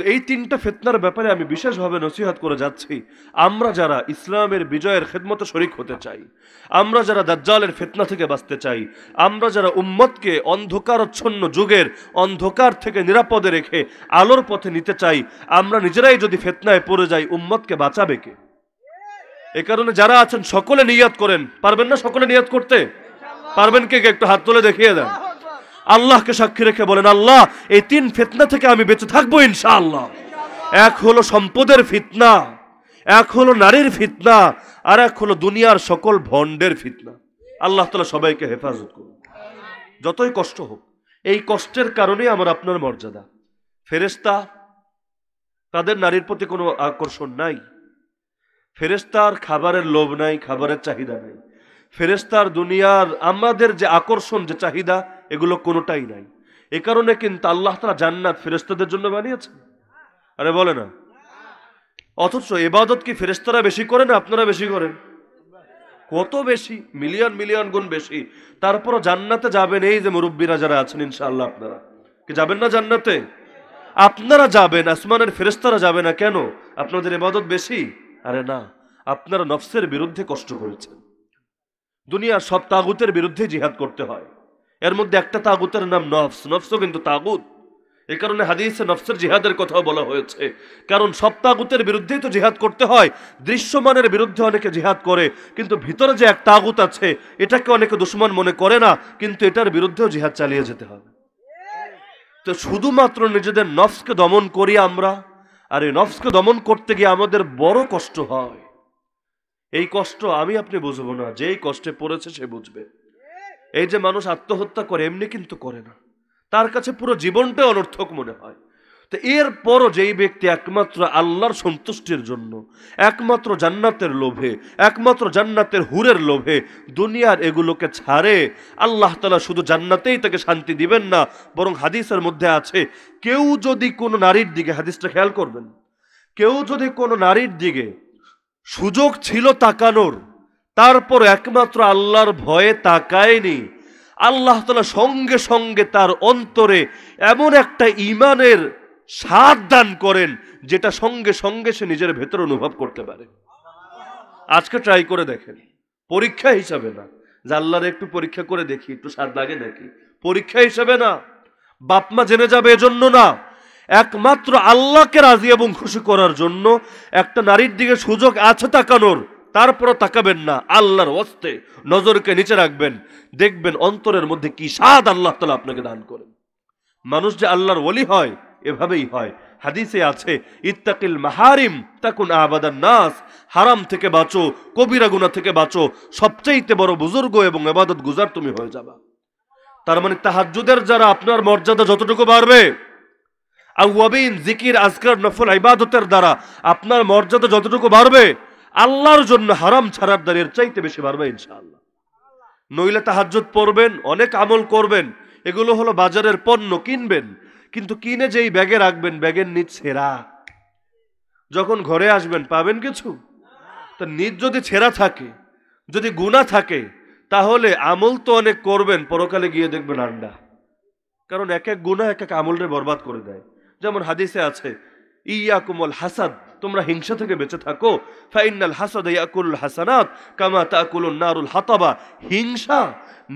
তো এই তিনটা ফেতনার ব্যাপারে আমি বিশেষভাবে নসিহাত করে যাচ্ছি আমরা যারা ইসলামের বিজয়ের খেদমতে শরিক হতে চাই আমরা যারা দাজ্জালের ফেতনা থেকে বাঁচতে চাই আমরা যারা উম্মতকে অন্ধকারচ্ছন্ন যুগের অন্ধকার থেকে নিরাপদে রেখে আলোর পথে নিতে চাই আমরা নিজেরাই যদি ফেতনায় পড়ে যাই উম্মতকে বাঁচাবে কে এ কারণে যারা আছেন সকলে নিয়াত করেন পারবেন না সকলে নিয়াত করতে পারবেন কে একটু হাত তুলে দেখিয়ে দেন আল্লাহকে সাক্ষী রেখে বলেন আল্লাহ এই তিন ফিতনা থেকে আমি বেঁচে থাকবো ইনশাআল্লাহ এক হলো সম্পদের ফিতনা এক হলো নারীর ফিতনা আর এক হলো দুনিয়ার সকল ভণ্ডের ফিতনা আল্লাহ তালা সবাইকে হেফাজত করুন যতই কষ্ট হোক এই কষ্টের কারণে আমার আপনার মর্যাদা ফেরেস্তা তাদের নারীর প্রতি কোনো আকর্ষণ নাই ফেরেস্তার খাবারের লোভ নাই খাবারের চাহিদা নাই ফেরেস্তার দুনিয়ার আমাদের যে আকর্ষণ যে চাহিদা এগুলো কোনোটাই নাই এ কারণে কিন্তু আল্লাহ তারা জান্নাত ফেরেস্তাদের জন্য বানিয়েছে আরে বলে না অথচ এবাদত কি ফেরেস্তারা বেশি করেন আপনারা বেশি করেন কত বেশি মিলিয়ন মিলিয়ন গুণ বেশি তারপরও জান্নাতে যাবেন এই যে মুরব্বীরা যারা আছেন ইনশাল্লাহ আপনারা কি যাবেন না জান্নাতে আপনারা যাবেন আসমানের ফেরেস্তারা যাবে না কেন আপনাদের এবাদত বেশি আরে না আপনারা নফসের বিরুদ্ধে কষ্ট করেছেন দুনিয়ার সব তাগুতের বিরুদ্ধে জিহাদ করতে হয় এর মধ্যে একটা তাগুতের নাম নফস নফসও কিন্তু তাগুত এই কারণে হাদিসে নফসের জিহাদের কথাও বলা হয়েছে কারণ সব তাগুতের বিরুদ্ধেই তো জিহাদ করতে হয় দৃশ্যমানের বিরুদ্ধে অনেকে জিহাদ করে কিন্তু ভিতরে যে এক তাগুত আছে এটাকে অনেকে দুশ্মন মনে করে না কিন্তু এটার বিরুদ্ধেও জিহাদ চালিয়ে যেতে হবে তো শুধুমাত্র নিজেদের নফসকে দমন করি আমরা আর এই নফসকে দমন করতে গিয়ে আমাদের বড় কষ্ট হয় এই কষ্ট আমি আপনি বুঝবো না যেই কষ্টে পড়েছে সে বুঝবে এই যে মানুষ আত্মহত্যা করে এমনি কিন্তু করে না তার কাছে পুরো জীবনটা অনর্থক মনে হয় তো এরপরও যেই ব্যক্তি একমাত্র আল্লাহর সন্তুষ্টির জন্য একমাত্র জান্নাতের লোভে একমাত্র জান্নাতের হুরের লোভে দুনিয়ার এগুলোকে ছাড়ে আল্লাহ তালা শুধু জান্নাতেই তাকে শান্তি দিবেন না বরং হাদিসের মধ্যে আছে কেউ যদি কোনো নারীর দিকে হাদিসটা খেয়াল করবেন কেউ যদি কোনো নারীর দিকে সুযোগ ছিল তাকানোর তারপর একমাত্র আল্লাহর ভয়ে তাকায়নি আল্লাহ তালা সঙ্গে সঙ্গে তার অন্তরে এমন একটা ইমানের সাদ দান করেন যেটা সঙ্গে সঙ্গে সে নিজের ভেতর অনুভব করতে পারে আজকে ট্রাই করে দেখেন পরীক্ষা হিসাবে না যে আল্লাহরে একটু পরীক্ষা করে দেখি একটু স্বাদ লাগে নাকি পরীক্ষা হিসাবে না বাপমা জেনে যাবে এজন্য না একমাত্র আল্লাহকে রাজি এবং খুশি করার জন্য একটা নারীর দিকে সুযোগ আছে তাকানোর তারপরও তাকাবেন না আল্লাহর অস্তে নজরকে নিচে রাখবেন দেখবেন অন্তরের মধ্যে কি স্বাদ আল্লাহ তালা আপনাকে দান করেন মানুষ যে আল্লাহর ওলি হয় এভাবেই হয় হাদিসে আছে ইত্তাকিল মাহারিম তাকুন আবাদার নাস হারাম থেকে বাঁচো কবিরাগুনা থেকে বাঁচো সবচেয়েতে বড় বুজুর্গ এবং এবাদত গুজার তুমি হয়ে যাবা তার মানে তাহাজুদের যারা আপনার মর্যাদা যতটুকু বাড়বে আউয়াবিন জিকির আজকার নফল ইবাদতের দ্বারা আপনার মর্যাদা যতটুকু বাড়বে আল্লাহর জন্য হারাম ছাড়ার দাঁড়িয়ে চাইতে বেশি পারবে ইনশাআল্লাহ নইলে তাহাজ্জুদ পড়বেন অনেক আমল করবেন এগুলো হলো বাজারের পণ্য কিনবেন কিন্তু কিনে যেই ব্যাগে রাখবেন ব্যাগের নিচ ছেঁড়া যখন ঘরে আসবেন পাবেন কিছু তো নিজ যদি ছেঁড়া থাকে যদি গুণা থাকে তাহলে আমল তো অনেক করবেন পরকালে গিয়ে দেখবেন আড্ডা কারণ এক এক গুণা এক এক আমলরে বরবাদ করে দেয় যেমন হাদিসে আছে ইয়া কুমল হাসাদ তোমরা হিংসা থেকে বেঁচে থাকো ফাইনাল হাসাদ ইয়াকুল হাসানাত কামা তাকুল নারুল হাতাবা হিংসা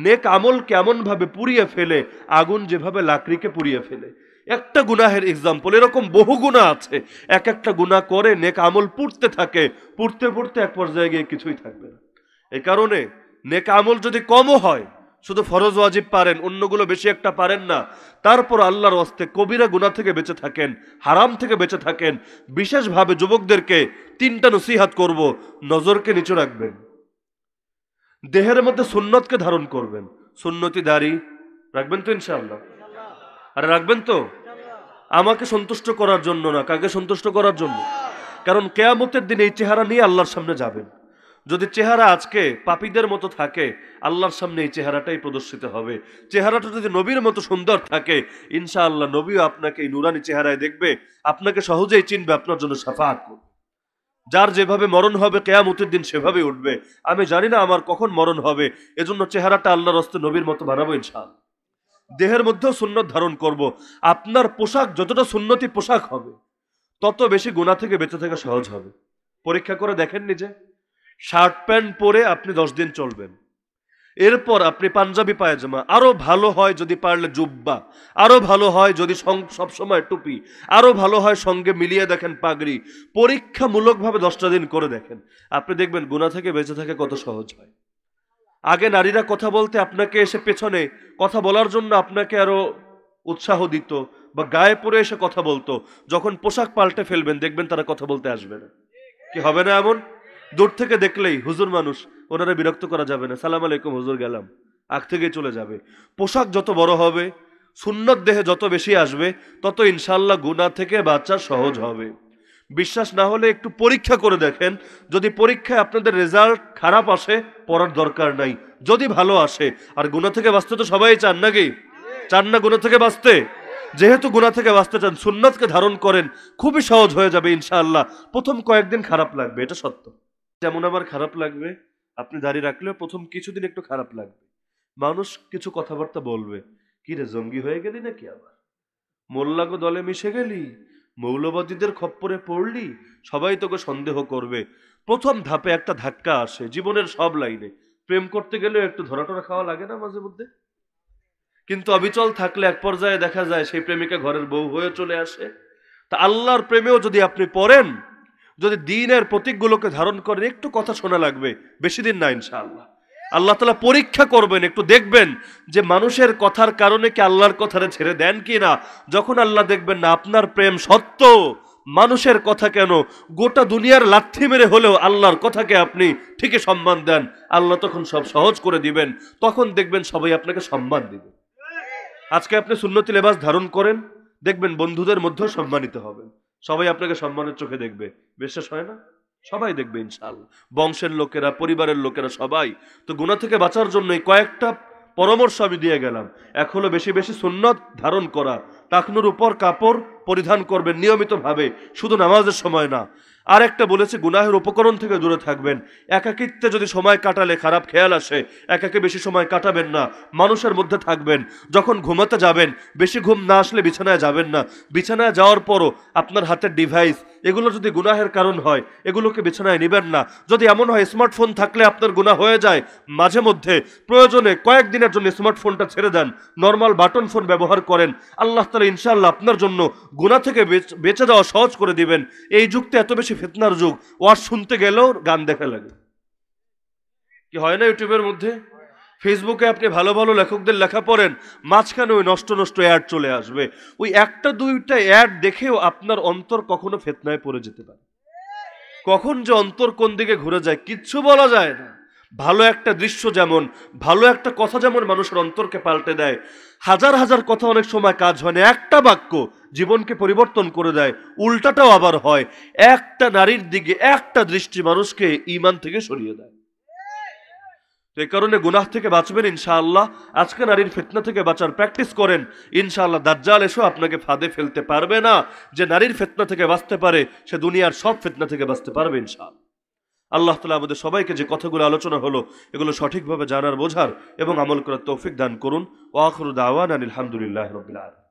নেক আমল কেমনভাবে পুড়িয়ে ফেলে আগুন যেভাবে লাকড়িকে পুড়িয়ে ফেলে একটা গুনাহের এক্সাম্পল এরকম বহু গুণা আছে এক একটা গুণা করে নেক আমল পুড়তে থাকে পুড়তে পুড়তে এক পর্যায়ে গিয়ে কিছুই থাকবে না এ কারণে নেক আমল যদি কমও হয় শুধু ফরজ ওয়াজিব পারেন অন্যগুলো বেশি একটা পারেন না তারপর আল্লাহর অস্তে কবিরা গুণা থেকে বেঁচে থাকেন হারাম থেকে বেঁচে থাকেন বিশেষভাবে যুবকদেরকে তিনটা নসিহাত করব নজরকে নিচু রাখবেন দেহের মধ্যে সুন্নতকে ধারণ করবেন সুন্নতি দাড়ি রাখবেন তো ইনশাআল্লাহ আরে রাখবেন তো আমাকে সন্তুষ্ট করার জন্য না কাকে সন্তুষ্ট করার জন্য কারণ কেয়ামতের দিন এই চেহারা নিয়ে আল্লাহর সামনে যাবেন যদি চেহারা আজকে পাপীদের মতো থাকে আল্লাহর সামনে এই চেহারাটাই প্রদর্শিত হবে চেহারাটা যদি নবীর মতো সুন্দর থাকে ইনশা আল্লাহ নবীও আপনাকে এই নুরানি চেহারায় দেখবে আপনাকে সহজেই চিনবে আপনার জন্য সাফা করবে যার যেভাবে মরণ হবে কেয়ামতের দিন সেভাবে উঠবে আমি জানি না আমার কখন মরণ হবে এজন্য চেহারাটা আল্লাহর হস্তে নবীর মতো বানাবো ইনশাল দেহের মধ্যেও সুন্নত ধারণ করব। আপনার পোশাক যতটা সুন্নতি পোশাক হবে তত বেশি গুণা থেকে বেঁচে থাকা সহজ হবে পরীক্ষা করে দেখেন নিজে শার্ট প্যান্ট পরে আপনি দশ দিন চলবেন এরপর আপনি পাঞ্জাবি পায়জামা আরও ভালো হয় যদি পারলে জুব্বা আরও ভালো হয় যদি সবসময় টুপি আরও ভালো হয় সঙ্গে মিলিয়ে দেখেন পাগড়ি পরীক্ষামূলকভাবে দশটা দিন করে দেখেন আপনি দেখবেন গুণা থেকে বেঁচে থাকা কত সহজ হয় আগে নারীরা কথা বলতে আপনাকে এসে পেছনে কথা বলার জন্য আপনাকে আরও উৎসাহ দিত বা গায়ে পরে এসে কথা বলতো যখন পোশাক পাল্টে ফেলবেন দেখবেন তারা কথা বলতে আসবে না কি হবে না এমন দূর থেকে দেখলেই হুজুর মানুষ ওনারা বিরক্ত করা যাবে না সালাম আলাইকুম হুজুর গেলাম আগ থেকে চলে যাবে পোশাক যত বড় হবে সুন্নত দেহে যত বেশি আসবে তত ইনশাল্লাহ গুণা থেকে বাচ্চার সহজ হবে বিশ্বাস না হলে একটু পরীক্ষা করে দেখেন যদি পরীক্ষায় আপনাদের রেজাল্ট খারাপ আসে পড়ার দরকার নাই যদি ভালো আসে আর গুণা থেকে বাঁচতে তো সবাই চান নাকি চান না গুণা থেকে বাঁচতে যেহেতু গুণা থেকে বাঁচতে চান সুন্নতকে ধারণ করেন খুবই সহজ হয়ে যাবে ইনশাআল্লাহ প্রথম কয়েকদিন খারাপ লাগবে এটা সত্য যেমন আমার খারাপ লাগবে আপনি দাঁড়িয়ে রাখলেও প্রথম কিছুদিন একটু খারাপ লাগবে মানুষ কিছু কথাবার্তা বলবে কি রে জঙ্গি হয়ে গেলি নাকি আবার মোল্লাগো দলে মিশে গেলি মৌলবাদীদের খপ্পরে পড়লি সবাই তোকে সন্দেহ করবে প্রথম ধাপে একটা ধাক্কা আসে জীবনের সব লাইনে প্রেম করতে গেলেও একটু ধরাটরা খাওয়া লাগে না মাঝে মধ্যে কিন্তু অবিচল থাকলে এক পর্যায়ে দেখা যায় সেই প্রেমিকা ঘরের বউ হয়ে চলে আসে তা আল্লাহর প্রেমেও যদি আপনি পড়েন যদি দিনের প্রতীকগুলোকে ধারণ করেন একটু কথা শোনা লাগবে বেশি দিন না ইনশাআল্লাহ আল্লাহ তালা পরীক্ষা করবেন একটু দেখবেন যে মানুষের কথার কারণে কি আল্লাহর কথাটা ছেড়ে দেন কি না যখন আল্লাহ দেখবেন না আপনার প্রেম সত্য মানুষের কথা কেন গোটা দুনিয়ার লাথি মেরে হলেও আল্লাহর কথাকে আপনি ঠিকই সম্মান দেন আল্লাহ তখন সব সহজ করে দিবেন তখন দেখবেন সবাই আপনাকে সম্মান দিবে আজকে আপনি সুন্নতি লেবাস ধারণ করেন দেখবেন বন্ধুদের মধ্যেও সম্মানিত হবেন সবাই আপনাকে সম্মানের চোখে দেখবে বিশ্বাস হয় না সবাই দেখবে ইনশাল বংশের লোকেরা পরিবারের লোকেরা সবাই তো গুণা থেকে বাঁচার জন্য কয়েকটা পরামর্শ আমি দিয়ে গেলাম এক হলো বেশি বেশি সুন্নত ধারণ করা টাকনুর উপর কাপড় পরিধান করবেন নিয়মিতভাবে শুধু নামাজের সময় না আর একটা বলেছে গুনাহের উপকরণ থেকে দূরে থাকবেন একাকিত্বে যদি সময় কাটালে খারাপ খেয়াল আসে একাকে বেশি সময় কাটাবেন না মানুষের মধ্যে থাকবেন যখন ঘুমাতে যাবেন বেশি ঘুম না আসলে বিছানায় যাবেন না বিছানায় যাওয়ার পরও আপনার হাতের ডিভাইস এগুলো যদি গুনাহের কারণ হয় এগুলোকে বিছানায় নেবেন না যদি এমন হয় স্মার্টফোন থাকলে আপনার গুণা হয়ে যায় মাঝে মধ্যে প্রয়োজনে কয়েকদিনের জন্য স্মার্টফোনটা ছেড়ে দেন নর্মাল বাটন ফোন ব্যবহার করেন আল্লাহ তালা ইনশাল্লাহ আপনার জন্য গুণা থেকে বেঁচে যাওয়া সহজ করে দিবেন এই যুক্তি এত বেশি ফেতনার যুগ ওয়াজ শুনতে গেলেও গান দেখা লাগে কি হয় না ইউটিউবের মধ্যে ফেসবুকে আপনি ভালো ভালো লেখকদের লেখা পড়েন মাঝখানে ওই নষ্ট নষ্ট অ্যাড চলে আসবে ওই একটা দুইটা অ্যাড দেখেও আপনার অন্তর কখনো ফেতনায় পড়ে যেতে পারে কখন যে অন্তর কোন দিকে ঘুরে যায় কিচ্ছু বলা যায় না ভালো একটা দৃশ্য যেমন ভালো একটা কথা যেমন মানুষের অন্তরকে পাল্টে দেয় হাজার হাজার কথা অনেক সময় কাজ হয় না একটা বাক্য জীবনকে পরিবর্তন করে দেয় উল্টাটাও আবার হয় একটা নারীর দিকে একটা দৃষ্টি মানুষকে ইমান থেকে সরিয়ে দেয় তো এই কারণে গুনাহ থেকে বাঁচবেন ইনশাআল্লাহ আজকে নারীর ফেতনা থেকে বাঁচার প্র্যাকটিস করেন ইনশাআল্লাহ দাজ্জাল এসেও আপনাকে ফাঁদে ফেলতে পারবে না যে নারীর ফেতনা থেকে বাঁচতে পারে সে দুনিয়ার সব ফেতনা থেকে বাঁচতে পারবে ইনশাআল্লাহ আল্লাহ তালা আমাদের সবাইকে যে কথাগুলো আলোচনা হলো এগুলো সঠিকভাবে জানার বোঝার এবং আমল করার তৌফিক দান করুন ওয়াখরুদ আওয়ান আলহামদুলিল্লাহ রবিল্লা